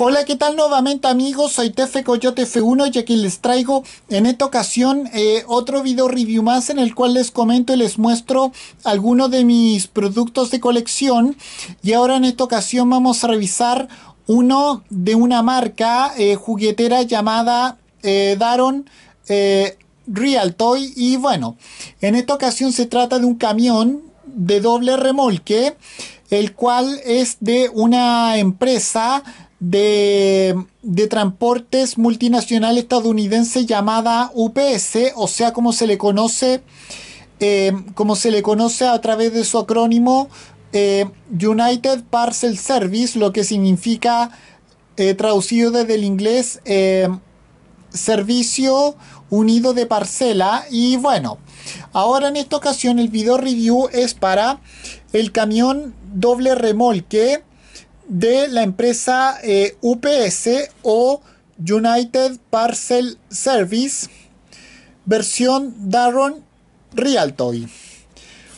Hola, ¿qué tal nuevamente amigos? Soy Tefe Coyote F1 y aquí les traigo en esta ocasión eh, otro video review más en el cual les comento y les muestro algunos de mis productos de colección y ahora en esta ocasión vamos a revisar uno de una marca eh, juguetera llamada eh, Daron Real Toy y bueno, en esta ocasión se trata de un camión de doble remolque el cual es de una empresa de, transportes multinacional estadounidense llamada UPS, o sea, como se le conoce, eh, como se le conoce a través de su acrónimo eh, United Parcel Service, lo que significa eh, traducido desde el inglés servicio unido de parcela. Y bueno, ahora en esta ocasión el video review es para el camión doble remolque de la empresa eh, UPS o United Parcel Service, versión Daron Realtoy.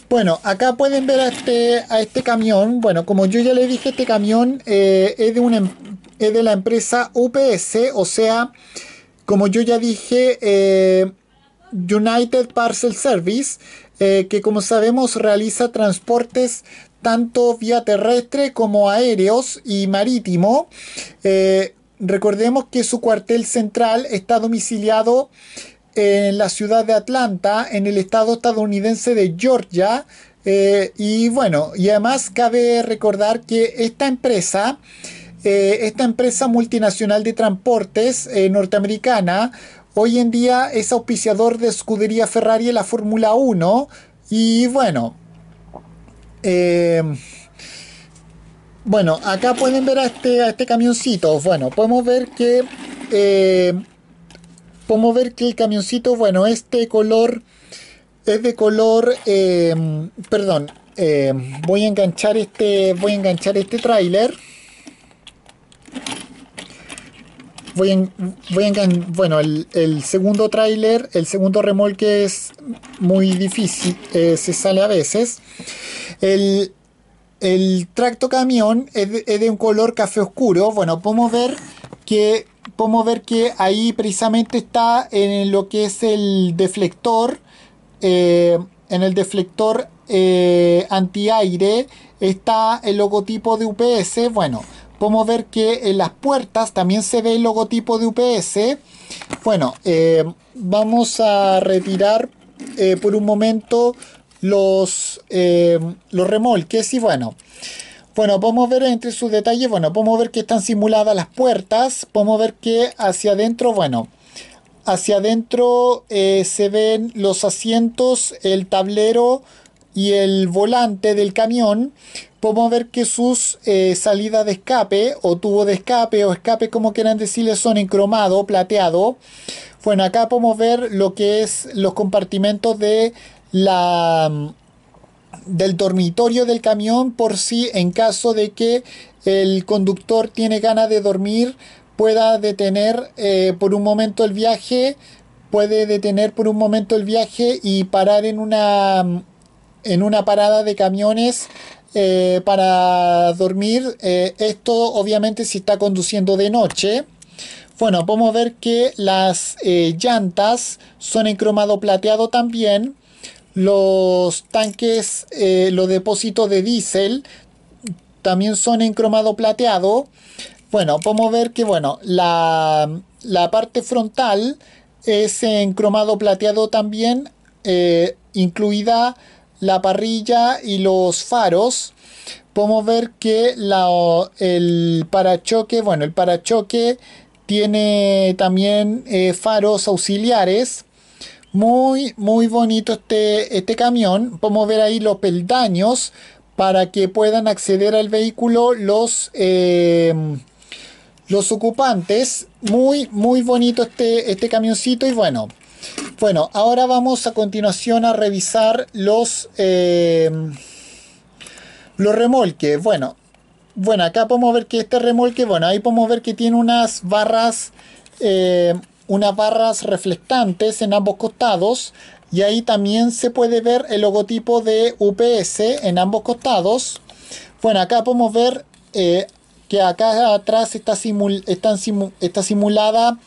Bueno, acá pueden ver a este, a este camión. Bueno, como yo ya le dije, este camión eh, es, de una, em, es de la empresa UPS, o sea, como yo ya dije, eh, United Parcel Service, que como sabemos realiza transportes tanto vía terrestre como aéreos y marítimo. Eh, recordemos que su cuartel central está domiciliado en la ciudad de Atlanta, en el estado estadounidense de Georgia. Eh, y bueno, y además cabe recordar que esta empresa, eh, esta empresa multinacional de transportes norteamericana, hoy en día es auspiciador de escudería Ferrari en la Fórmula 1. Y bueno, eh, bueno, acá pueden ver este, a este, camioncito. Bueno, podemos ver que... Eh, podemos ver que el camioncito, bueno, este color es de color... Eh, perdón, voy a enganchar este, voy a enganchar este tráiler. voy bueno, el, segundo tráiler, el segundo remolque es muy difícil, eh, se sale a veces. El, el tracto camión es de, un color café oscuro. Bueno, podemos ver que podemos ver que ahí precisamente está en lo que es el deflector, eh, en el deflector eh, antiaire está el logotipo de UPS. Bueno podemos ver que en las puertas también se ve el logotipo de UPS. Bueno, eh, vamos a retirar eh, por un momento los, eh, los remolques y bueno. Bueno, podemos ver entre sus detalles, bueno, podemos ver que están simuladas las puertas, podemos ver que hacia adentro, bueno, hacia adentro se ven los asientos, el tablero y el volante del camión, podemos ver que sus eh, salidas de escape o tubo de escape o escape como quieran decirle son en cromado, plateado. Bueno, acá podemos ver lo que es los compartimentos de la mm, del dormitorio del camión por si en caso de que el conductor tiene ganas de dormir pueda detener eh, por un momento el viaje puede detener por un momento el viaje y parar en una mm, en una parada de camiones eh, para dormir. Eh, esto obviamente si está conduciendo de noche. Bueno, podemos ver que las eh, llantas son en cromado plateado también. Los tanques, los depósitos de diésel también son en cromado plateado. Bueno, podemos ver que bueno, la, la parte frontal es en cromado plateado también, incluida la parrilla y los faros, podemos ver que el parachoque, bueno, el parachoque tiene también eh, faros auxiliares. Muy, muy bonito este, este camión. Podemos ver ahí los peldaños para que puedan acceder al vehículo los, eh, los ocupantes. Muy, muy bonito este, este camioncito y bueno, bueno, ahora vamos a continuación a revisar los, eh, los remolques. Bueno, bueno, acá podemos ver que este remolque, bueno, ahí podemos ver que tiene unas barras, eh, unas barras reflectantes en ambos costados. Y ahí también se puede ver el logotipo de UPS en ambos costados. Bueno, acá podemos ver eh, que acá atrás está, está simulada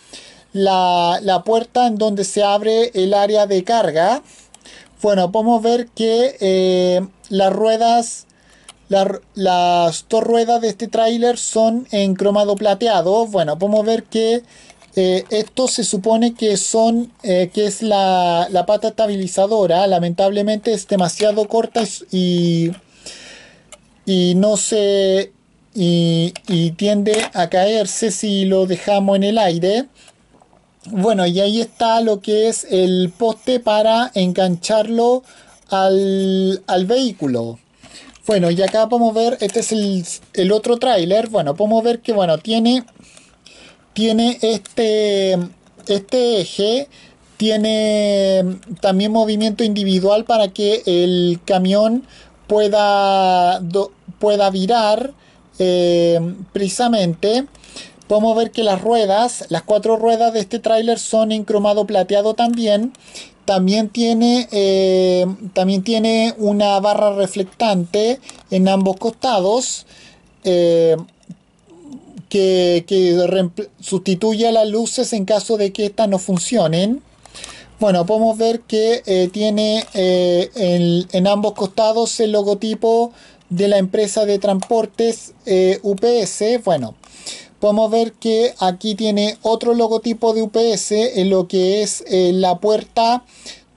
la, puerta en donde se abre el área de carga, bueno, podemos ver que eh, las ruedas, las dos ruedas de este tráiler son en cromado plateado. Bueno, podemos ver que eh, esto se supone que son, eh, que es la, pata estabilizadora. Lamentablemente es demasiado corta y, y no se, y tiende a caerse si lo dejamos en el aire. Bueno, y ahí está lo que es el poste para engancharlo al, vehículo. Bueno, y acá podemos ver, este es el, otro tráiler. Bueno, podemos ver que bueno, tiene, tiene este, este eje, tiene también movimiento individual para que el camión pueda, pueda virar eh, precisamente podemos ver que las ruedas, las cuatro ruedas de este tráiler son en cromado plateado también. También tiene, eh, también tiene una barra reflectante en ambos costados eh, que, sustituye a las luces en caso de que éstas no funcionen. Bueno, podemos ver que eh, tiene en, ambos costados el logotipo de la empresa de transportes UPS. Bueno, podemos ver que aquí tiene otro logotipo de UPS en lo que es eh, la puerta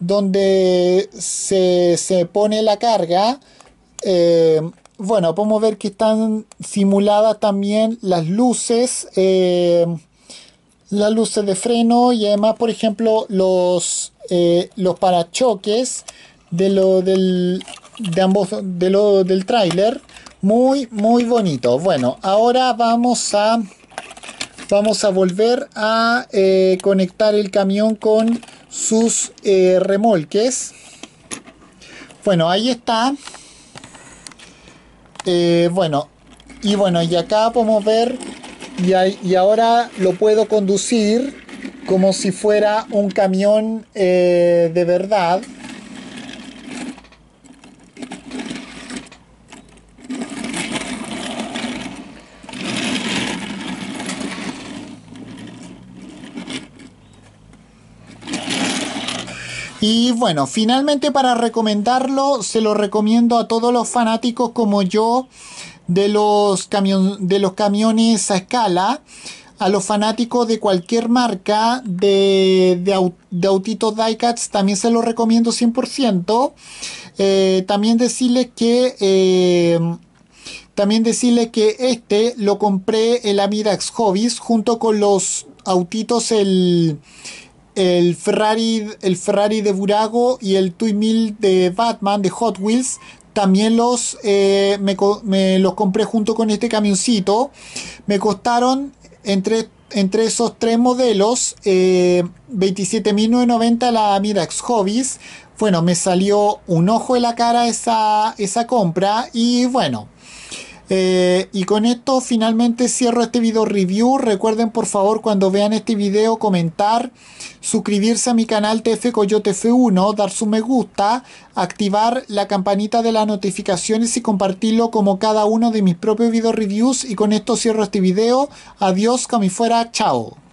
donde se, pone la carga. Eh, bueno, podemos ver que están simuladas también las luces, eh, las luces de freno y además, por ejemplo, los, los parachoques de, lo, del, de ambos, de del tráiler. Muy, muy bonito. Bueno, ahora vamos a, vamos a volver a eh, conectar el camión con sus eh, remolques. Bueno, ahí está. Eh, bueno, y bueno, y acá podemos ver, y, y, ahora lo puedo conducir como si fuera un camión de verdad. Y bueno, finalmente para recomendarlo, se lo recomiendo a todos los fanáticos como yo de los, de los camiones a escala, a los fanáticos de cualquier marca de, de, autitos diecats, también se lo recomiendo 100%. Eh, también decirles que... Eh, también decirle que este lo compré el Amidax Hobbies junto con los autitos el el Ferrari, el Ferrari de Burago y el Twin de Batman de Hot Wheels también los eh, me, los compré junto con este camioncito me costaron entre entre esos tres modelos eh, 27.990 la Mirax Hobbies bueno me salió un ojo de la cara esa esa compra y bueno eh, y con esto finalmente cierro este video review. Recuerden por favor cuando vean este video comentar, suscribirse a mi canal TF Coyote F1, dar su me gusta, activar la campanita de las notificaciones y compartirlo como cada uno de mis propios video reviews. Y con esto cierro este video. Adiós, como fuera, chao.